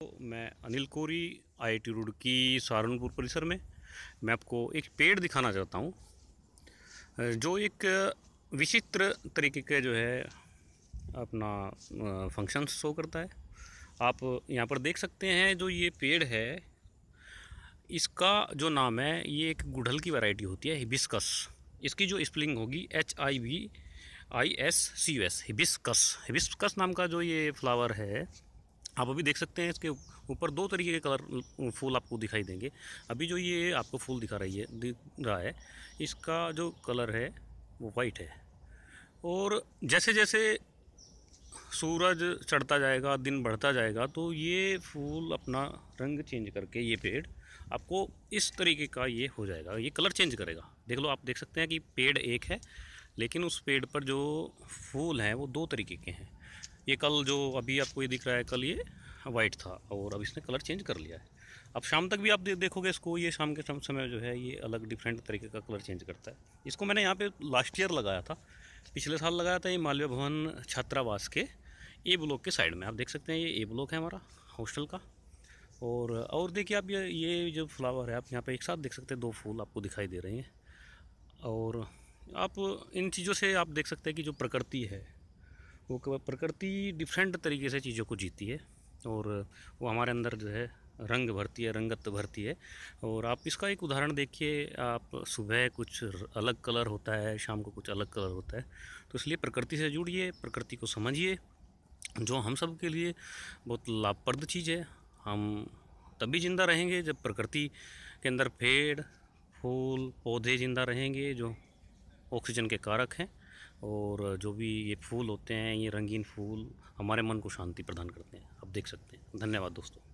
तो मैं अनिल कोरी आईआईटी रुड़की सहारनपुर परिसर में मैं आपको एक पेड़ दिखाना चाहता हूँ जो एक विचित्र तरीके के जो है अपना फंक्शन शो करता है आप यहाँ पर देख सकते हैं जो ये पेड़ है इसका जो नाम है ये एक गुड़हल की वैरायटी होती है हिबिस्कस इसकी जो स्पेलिंग होगी H I V I S C S hibiscus hibiscus नाम का जो ये फ्लावर है आप अभी देख सकते हैं इसके ऊपर दो तरीके के कलर फूल आपको दिखाई देंगे अभी जो ये आपको फूल दिखा रही है दिख रहा है इसका जो कलर है वो वाइट है और जैसे जैसे सूरज चढ़ता जाएगा दिन बढ़ता जाएगा तो ये फूल अपना रंग चेंज करके ये पेड़ आपको इस तरीके का ये हो जाएगा ये कलर चेंज करेगा देख लो आप देख सकते हैं कि पेड़ एक है लेकिन उस पेड़ पर जो फूल हैं वो दो तरीके के हैं ये कल जो अभी आपको ये दिख रहा है कल ये वाइट था और अब इसने कलर चेंज कर लिया है अब शाम तक भी आप देखोगे इसको ये शाम के समय जो है ये अलग डिफरेंट तरीके का कलर चेंज करता है इसको मैंने यहाँ पे लास्ट ईयर लगाया था पिछले साल लगाया था ये मालवीय भवन छात्रावास के ए ब्लॉक के साइड में आप देख सकते हैं ये ए ब्लॉक है हमारा हॉस्टल का और और देखिए आप ये ये जो फ्लावर है आप यहाँ पे एक साथ देख सकते हैं दो फूल आपको दिखाई दे रहे हैं और आप इन चीज़ों से आप देख सकते हैं कि जो प्रकृति है वो प्रकृति डिफरेंट तरीके से चीज़ों को जीती है और वो हमारे अंदर जो है रंग भरती है रंगत भरती है और आप इसका एक उदाहरण देखिए आप सुबह कुछ अलग कलर होता है शाम को कुछ अलग कलर होता है तो इसलिए प्रकृति से जुड़िए प्रकृति को समझिए जो हम सब के लिए बहुत लाभप्रद चीज़ है हम तभी ज़िंदा रहेंगे जब प्रकृति के अंदर पेड़ फूल पौधे ज़िंदा रहेंगे जो ऑक्सीजन के कारक हैं और जो भी ये फूल होते हैं ये रंगीन फूल हमारे मन को शांति प्रदान करते हैं आप देख सकते हैं धन्यवाद दोस्तों